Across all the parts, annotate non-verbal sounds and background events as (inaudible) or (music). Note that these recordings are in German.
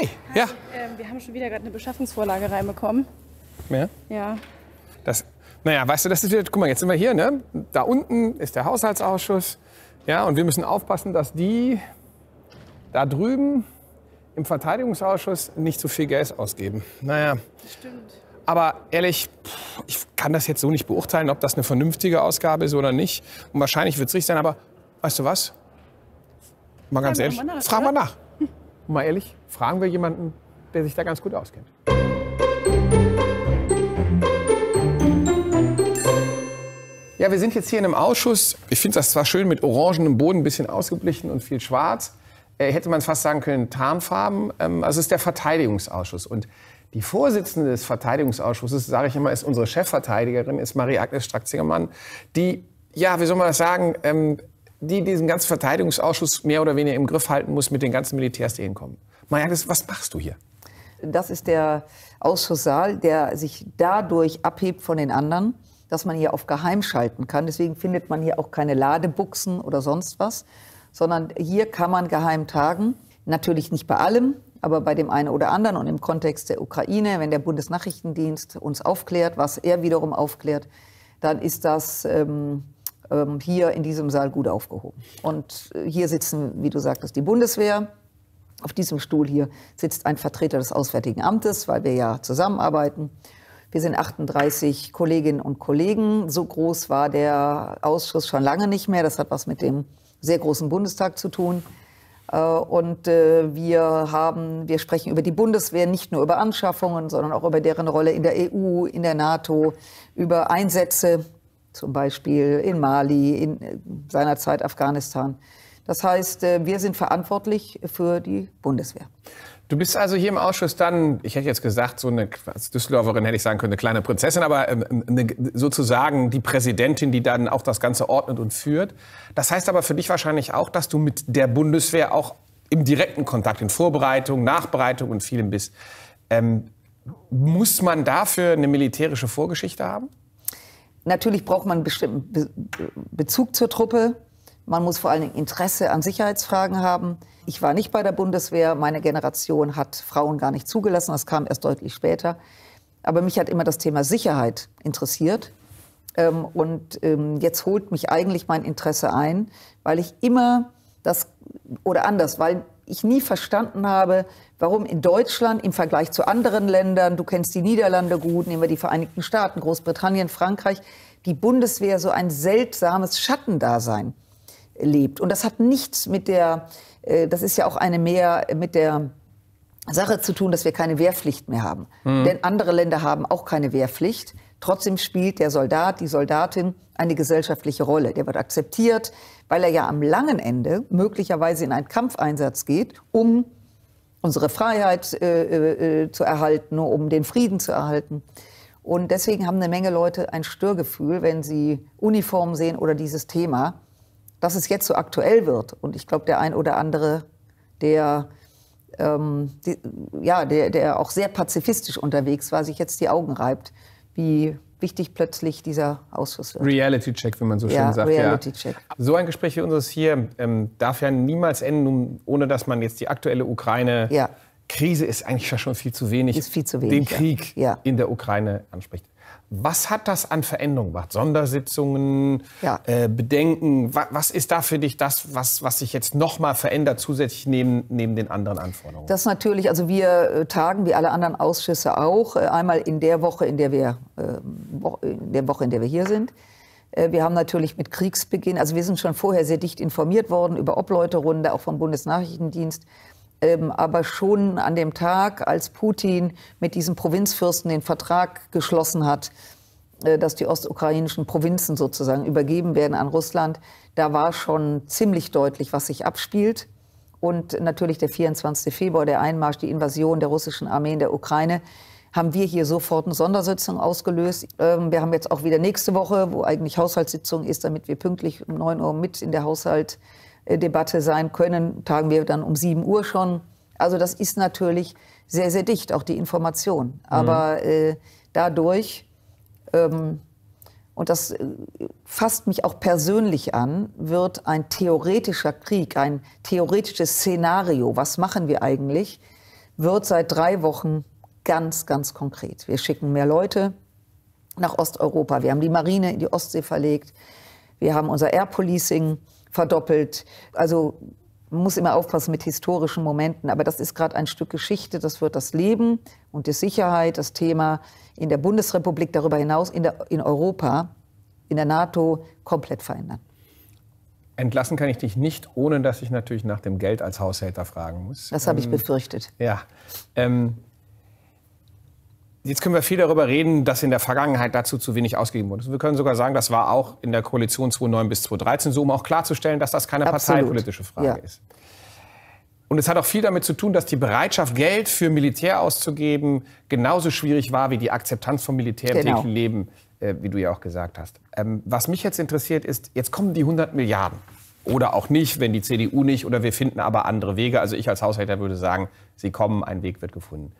Hi, ja. Ähm, wir haben schon wieder gerade eine Beschaffungsvorlage reinbekommen. Ja? Ja. Das, naja, weißt du, das ist wieder, guck mal, jetzt sind wir hier, ne? Da unten ist der Haushaltsausschuss. Ja, und wir müssen aufpassen, dass die da drüben im Verteidigungsausschuss nicht so viel Geld ausgeben. Naja. Das stimmt. Aber ehrlich, ich kann das jetzt so nicht beurteilen, ob das eine vernünftige Ausgabe ist oder nicht. Und wahrscheinlich wird es richtig sein, aber weißt du was? Mal ganz ja, ehrlich, frag mal nach. Und mal ehrlich, fragen wir jemanden, der sich da ganz gut auskennt. Ja, wir sind jetzt hier in einem Ausschuss. Ich finde das zwar schön mit orangenem Boden, ein bisschen ausgeblichen und viel schwarz. Äh, hätte man fast sagen können, Tarnfarben. Ähm, also es ist der Verteidigungsausschuss. Und die Vorsitzende des Verteidigungsausschusses, sage ich immer, ist unsere Chefverteidigerin, ist Marie-Agnes Strack-Zingermann, die, ja, wie soll man das sagen, ähm, die diesen ganzen Verteidigungsausschuss mehr oder weniger im Griff halten muss, mit den ganzen Militärs, die hinkommen. Marianne, was machst du hier? Das ist der Ausschusssaal, der sich dadurch abhebt von den anderen, dass man hier auf Geheim schalten kann. Deswegen findet man hier auch keine Ladebuchsen oder sonst was, sondern hier kann man geheim tagen. Natürlich nicht bei allem, aber bei dem einen oder anderen und im Kontext der Ukraine, wenn der Bundesnachrichtendienst uns aufklärt, was er wiederum aufklärt, dann ist das. Ähm, ähm, hier in diesem Saal gut aufgehoben. Und äh, hier sitzen, wie du sagtest, die Bundeswehr. Auf diesem Stuhl hier sitzt ein Vertreter des Auswärtigen Amtes, weil wir ja zusammenarbeiten. Wir sind 38 Kolleginnen und Kollegen. So groß war der Ausschuss schon lange nicht mehr. Das hat was mit dem sehr großen Bundestag zu tun. Äh, und äh, wir haben, wir sprechen über die Bundeswehr, nicht nur über Anschaffungen, sondern auch über deren Rolle in der EU, in der NATO, über Einsätze zum Beispiel in Mali, in äh, seinerzeit Afghanistan. Das heißt, äh, wir sind verantwortlich für die Bundeswehr. Du bist also hier im Ausschuss dann, ich hätte jetzt gesagt, so eine, als Düsseldorferin hätte ich sagen können, eine kleine Prinzessin, aber ähm, eine, sozusagen die Präsidentin, die dann auch das Ganze ordnet und führt. Das heißt aber für dich wahrscheinlich auch, dass du mit der Bundeswehr auch im direkten Kontakt, in Vorbereitung, Nachbereitung und vielem bist. Ähm, muss man dafür eine militärische Vorgeschichte haben? Natürlich braucht man einen bestimmten Be Bezug zur Truppe. Man muss vor allen Dingen Interesse an Sicherheitsfragen haben. Ich war nicht bei der Bundeswehr. Meine Generation hat Frauen gar nicht zugelassen. Das kam erst deutlich später. Aber mich hat immer das Thema Sicherheit interessiert. Ähm, und ähm, jetzt holt mich eigentlich mein Interesse ein, weil ich immer das, oder anders, weil ich nie verstanden habe, warum in Deutschland im Vergleich zu anderen Ländern, du kennst die Niederlande gut, nehmen wir die Vereinigten Staaten, Großbritannien, Frankreich, die Bundeswehr so ein seltsames Schattendasein lebt. Und das hat nichts mit der, äh, das ist ja auch eine mehr mit der Sache zu tun, dass wir keine Wehrpflicht mehr haben. Mhm. Denn andere Länder haben auch keine Wehrpflicht. Trotzdem spielt der Soldat, die Soldatin eine gesellschaftliche Rolle. Der wird akzeptiert, weil er ja am langen Ende möglicherweise in einen Kampfeinsatz geht, um unsere Freiheit äh, äh, äh zu erhalten, um den Frieden zu erhalten. Und deswegen haben eine Menge Leute ein Störgefühl, wenn sie Uniformen sehen oder dieses Thema, dass es jetzt so aktuell wird. Und ich glaube, der ein oder andere, der ähm, die, ja, der, der auch sehr pazifistisch unterwegs war, sich jetzt die Augen reibt wie wichtig plötzlich dieser Ausschuss wird. Reality-Check, wenn man so schön sagt. Reality-Check. Ja. So ein Gespräch wie unseres hier ähm, darf ja niemals enden, ohne dass man jetzt die aktuelle Ukraine... Ja. Krise ist eigentlich schon viel zu wenig, ist viel zu wenig den Krieg ja. in der Ukraine anspricht. Was hat das an Veränderungen gemacht? Sondersitzungen, ja. äh, Bedenken? Was, was ist da für dich das, was, was sich jetzt nochmal verändert, zusätzlich neben, neben den anderen Anforderungen? Das natürlich, also wir äh, tagen wie alle anderen Ausschüsse auch, äh, einmal in der Woche, in der wir, äh, in der Woche, in der wir hier sind. Wir haben natürlich mit Kriegsbeginn, also wir sind schon vorher sehr dicht informiert worden über Obleuterunde, auch vom Bundesnachrichtendienst ähm, aber schon an dem Tag, als Putin mit diesen Provinzfürsten den Vertrag geschlossen hat, äh, dass die ostukrainischen Provinzen sozusagen übergeben werden an Russland, da war schon ziemlich deutlich, was sich abspielt. Und natürlich der 24. Februar, der Einmarsch, die Invasion der russischen Armee in der Ukraine, haben wir hier sofort eine Sondersitzung ausgelöst. Ähm, wir haben jetzt auch wieder nächste Woche, wo eigentlich Haushaltssitzung ist, damit wir pünktlich um 9 Uhr mit in der Haushalt äh, Debatte sein können, tagen wir dann um 7 Uhr schon. Also das ist natürlich sehr, sehr dicht, auch die Information. Mhm. Aber mhm. äh, dadurch, ähm, und das äh, fasst mich auch persönlich an, wird ein theoretischer Krieg, ein theoretisches Szenario, was machen wir eigentlich, wird seit drei Wochen ganz, ganz konkret. Wir schicken mehr Leute nach Osteuropa. Wir haben die Marine in die Ostsee verlegt. Wir haben unser Air Policing verdoppelt. Also man muss immer aufpassen mit historischen Momenten, aber das ist gerade ein Stück Geschichte, das wird das Leben und die Sicherheit, das Thema in der Bundesrepublik, darüber hinaus in, der, in Europa, in der NATO komplett verändern. Entlassen kann ich dich nicht, ohne dass ich natürlich nach dem Geld als Haushälter fragen muss. Das habe ich ähm, befürchtet. ja. Ähm, Jetzt können wir viel darüber reden, dass in der Vergangenheit dazu zu wenig ausgegeben wurde. Wir können sogar sagen, das war auch in der Koalition 2009 bis 2013 so, um auch klarzustellen, dass das keine Absolut. parteipolitische Frage ja. ist. Und es hat auch viel damit zu tun, dass die Bereitschaft, Geld für Militär auszugeben, genauso schwierig war wie die Akzeptanz von Militär genau. im täglichen Leben, äh, wie du ja auch gesagt hast. Ähm, was mich jetzt interessiert ist, jetzt kommen die 100 Milliarden. Oder auch nicht, wenn die CDU nicht oder wir finden aber andere Wege. Also ich als Haushälter würde sagen, sie kommen, ein Weg wird gefunden.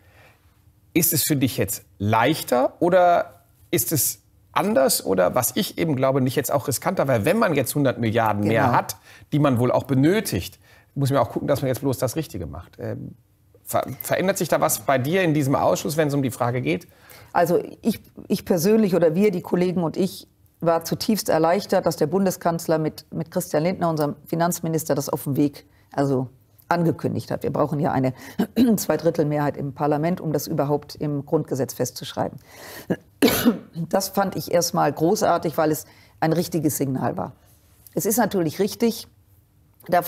Ist es für dich jetzt leichter oder ist es anders oder was ich eben glaube, nicht jetzt auch riskanter? Weil wenn man jetzt 100 Milliarden genau. mehr hat, die man wohl auch benötigt, muss man auch gucken, dass man jetzt bloß das Richtige macht. Ähm, ver verändert sich da was bei dir in diesem Ausschuss, wenn es um die Frage geht? Also ich, ich persönlich oder wir, die Kollegen und ich, war zutiefst erleichtert, dass der Bundeskanzler mit, mit Christian Lindner, unserem Finanzminister, das auf dem Weg, also angekündigt hat. Wir brauchen ja eine (clears throat) Zweidrittelmehrheit im Parlament, um das überhaupt im Grundgesetz festzuschreiben. (clears throat) Das fand ich erstmal großartig, weil es ein richtiges Signal war. Es ist natürlich richtig, da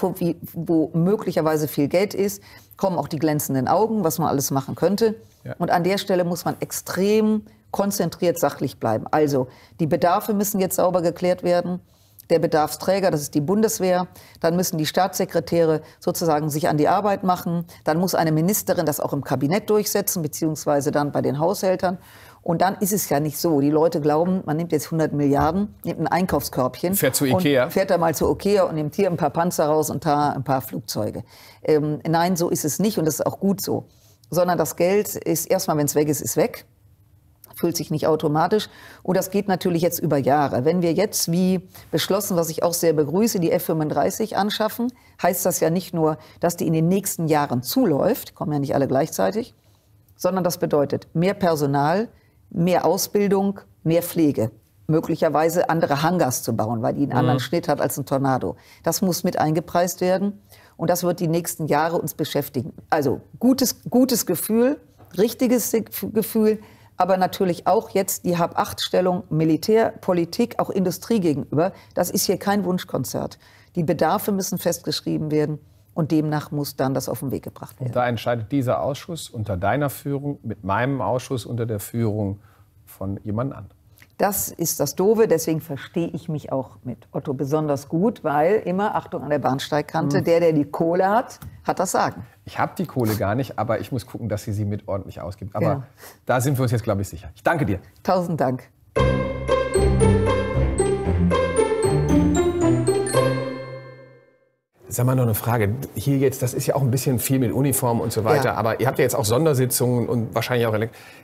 wo möglicherweise viel Geld ist, kommen auch die glänzenden Augen, was man alles machen könnte. Ja. Und an der Stelle muss man extrem konzentriert sachlich bleiben. Also die Bedarfe müssen jetzt sauber geklärt werden der Bedarfsträger, das ist die Bundeswehr, dann müssen die Staatssekretäre sozusagen sich an die Arbeit machen, dann muss eine Ministerin das auch im Kabinett durchsetzen, beziehungsweise dann bei den Haushältern. Und dann ist es ja nicht so. Die Leute glauben, man nimmt jetzt 100 Milliarden, nimmt ein Einkaufskörbchen. Fährt zu Ikea. fährt da mal zu Ikea und nimmt hier ein paar Panzer raus und da ein paar Flugzeuge. Ähm, nein, so ist es nicht und das ist auch gut so. Sondern das Geld ist erstmal, wenn es weg ist, ist weg füllt sich nicht automatisch. Und das geht natürlich jetzt über Jahre. Wenn wir jetzt, wie beschlossen, was ich auch sehr begrüße, die F-35 anschaffen, heißt das ja nicht nur, dass die in den nächsten Jahren zuläuft, kommen ja nicht alle gleichzeitig, sondern das bedeutet mehr Personal, mehr Ausbildung, mehr Pflege möglicherweise andere Hangars zu bauen, weil die einen mhm. anderen Schnitt hat als ein Tornado. Das muss mit eingepreist werden und das wird die nächsten Jahre uns beschäftigen. Also gutes, gutes Gefühl, richtiges Gefühl, aber natürlich auch jetzt die Hab-Acht-Stellung Militär, Politik, auch Industrie gegenüber. Das ist hier kein Wunschkonzert. Die Bedarfe müssen festgeschrieben werden und demnach muss dann das auf den Weg gebracht werden. Und da entscheidet dieser Ausschuss unter deiner Führung, mit meinem Ausschuss unter der Führung von jemand anderem. Das ist das Dove, deswegen verstehe ich mich auch mit Otto besonders gut, weil immer, Achtung an der Bahnsteigkante, mhm. der, der die Kohle hat, hat das Sagen. Ich habe die Kohle gar nicht, aber ich muss gucken, dass sie sie mit ordentlich ausgibt. Aber ja. da sind wir uns jetzt, glaube ich, sicher. Ich danke dir. Tausend Dank. Sag mal noch eine Frage. Hier jetzt, das ist ja auch ein bisschen viel mit Uniform und so weiter, ja. aber ihr habt ja jetzt auch Sondersitzungen und wahrscheinlich auch.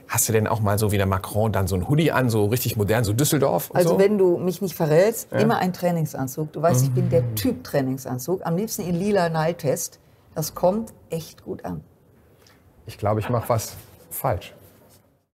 Hast du denn auch mal so wie der Macron dann so ein Hoodie an, so richtig modern, so Düsseldorf? also, so? wenn du mich nicht verrätst, ja. immer ein Trainingsanzug. Du weißt, ich bin der mhm. Typ Trainingsanzug. Am liebsten in lila Naltest. Das kommt echt gut an. Ich glaube, ich mache was falsch.